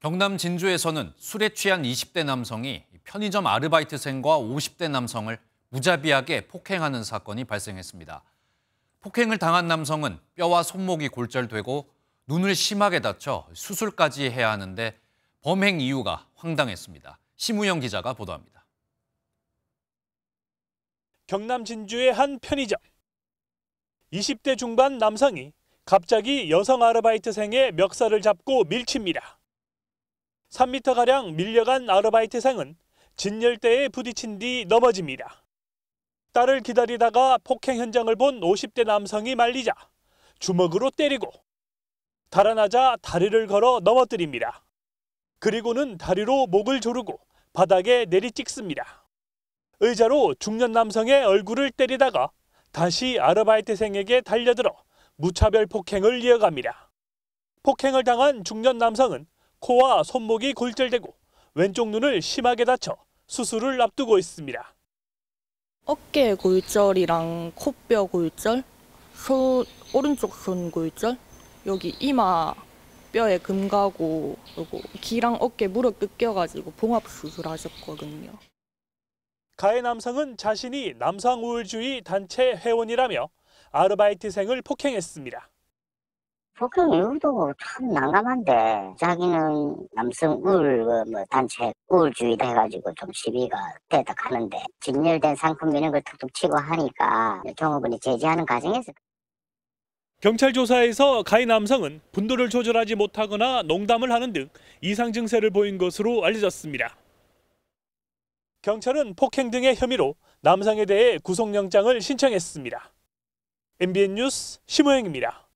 경남 진주에서는 술에 취한 20대 남성이 편의점 아르바이트생과 50대 남성을 무자비하게 폭행하는 사건이 발생했습니다. 폭행을 당한 남성은 뼈와 손목이 골절되고 눈을 심하게 다쳐 수술까지 해야 하는데 범행 이유가 황당했습니다. 심우영 기자가 보도합니다. 경남 진주의 한 편의점. 20대 중반 남성이 갑자기 여성 아르바이트생의 멱살을 잡고 밀칩니다. 3m가량 밀려간 아르바이트생은 진열대에 부딪힌 뒤 넘어집니다. 딸을 기다리다가 폭행 현장을 본 50대 남성이 말리자 주먹으로 때리고 달아나자 다리를 걸어 넘어뜨립니다. 그리고는 다리로 목을 조르고 바닥에 내리찍습니다. 의자로 중년 남성의 얼굴을 때리다가 다시 아르바이트생에게 달려들어 무차별 폭행을 이어갑니다. 폭행을 당한 중년 남성은 코와 손목이 골절되고 왼쪽 눈을 심하게 다쳐 수술을 앞두고 있습니다. 어깨 골절이랑 코뼈 골절, 손, 오른쪽 손 골절, 여기 이마 뼈에 금가고 그리고 귀랑 어깨 무릎 뜯겨가지고 봉합 수술하셨거든요. 가해 남성은 자신이 남성 우월주의 단체 회원이라며 아르바이트생을 폭행했습니다. 폭행 이유도 참 난감한데 자기는 남성 우울 뭐, 뭐 단체 우울주의다 해가지고 좀 시비가 되다 가는데 진열된 상품 이런 걸 툭툭 치고 하니까 종업원이 제지하는 과정에서 경찰 조사에서 가해 남성은 분노를 조절하지 못하거나 농담을 하는 등 이상 증세를 보인 것으로 알려졌습니다. 경찰은 폭행 등의 혐의로 남성에 대해 구속영장을 신청했습니다. MBN 뉴스 심호영입니다.